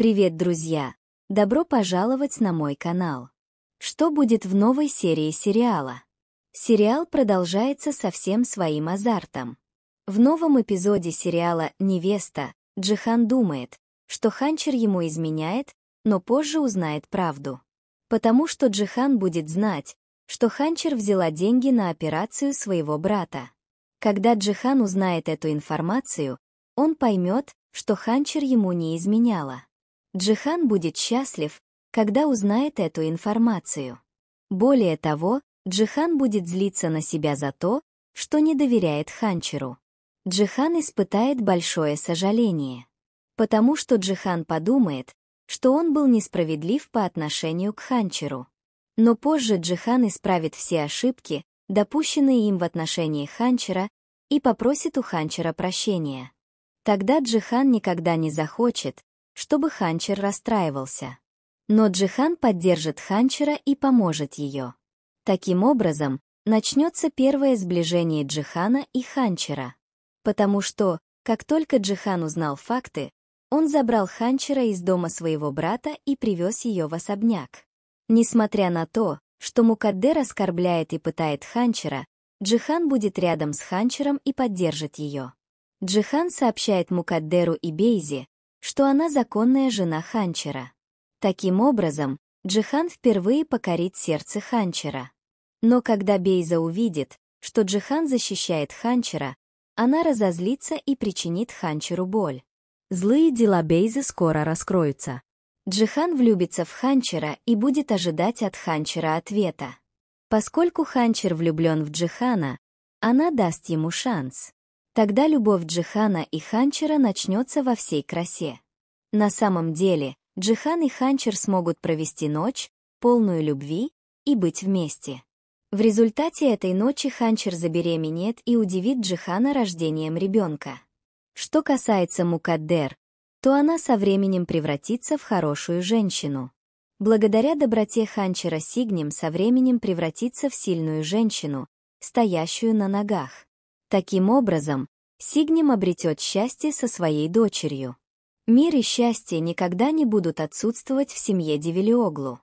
Привет, друзья! Добро пожаловать на мой канал. Что будет в новой серии сериала? Сериал продолжается со всем своим азартом. В новом эпизоде сериала «Невеста» Джихан думает, что Ханчер ему изменяет, но позже узнает правду. Потому что Джихан будет знать, что Ханчер взяла деньги на операцию своего брата. Когда Джихан узнает эту информацию, он поймет, что Ханчер ему не изменяла. Джихан будет счастлив, когда узнает эту информацию. Более того, Джихан будет злиться на себя за то, что не доверяет Ханчеру. Джихан испытает большое сожаление, потому что Джихан подумает, что он был несправедлив по отношению к Ханчеру. Но позже Джихан исправит все ошибки, допущенные им в отношении Ханчера, и попросит у Ханчера прощения. Тогда Джихан никогда не захочет, чтобы Ханчер расстраивался. Но Джихан поддержит Ханчера и поможет ее. Таким образом, начнется первое сближение Джихана и Ханчера. Потому что, как только Джихан узнал факты, он забрал Ханчера из дома своего брата и привез ее в особняк. Несмотря на то, что Мукаддер оскорбляет и пытает Ханчера, Джихан будет рядом с Ханчером и поддержит ее. Джихан сообщает Мукаддеру и Бейзи, что она законная жена Ханчера. Таким образом, Джихан впервые покорит сердце Ханчера. Но когда Бейза увидит, что Джихан защищает Ханчера, она разозлится и причинит Ханчеру боль. Злые дела Бейзы скоро раскроются. Джихан влюбится в Ханчера и будет ожидать от Ханчера ответа. Поскольку Ханчер влюблен в Джихана, она даст ему шанс. Тогда любовь Джихана и Ханчера начнется во всей красе. На самом деле, Джихан и Ханчер смогут провести ночь, полную любви, и быть вместе. В результате этой ночи Ханчер забеременеет и удивит Джихана рождением ребенка. Что касается Мукаддер, то она со временем превратится в хорошую женщину. Благодаря доброте Ханчера Сигнем со временем превратится в сильную женщину, стоящую на ногах. Таким образом, Сигним обретет счастье со своей дочерью. Мир и счастье никогда не будут отсутствовать в семье Девилиоглу.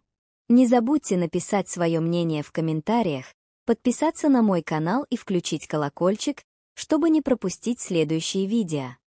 Не забудьте написать свое мнение в комментариях, подписаться на мой канал и включить колокольчик, чтобы не пропустить следующие видео.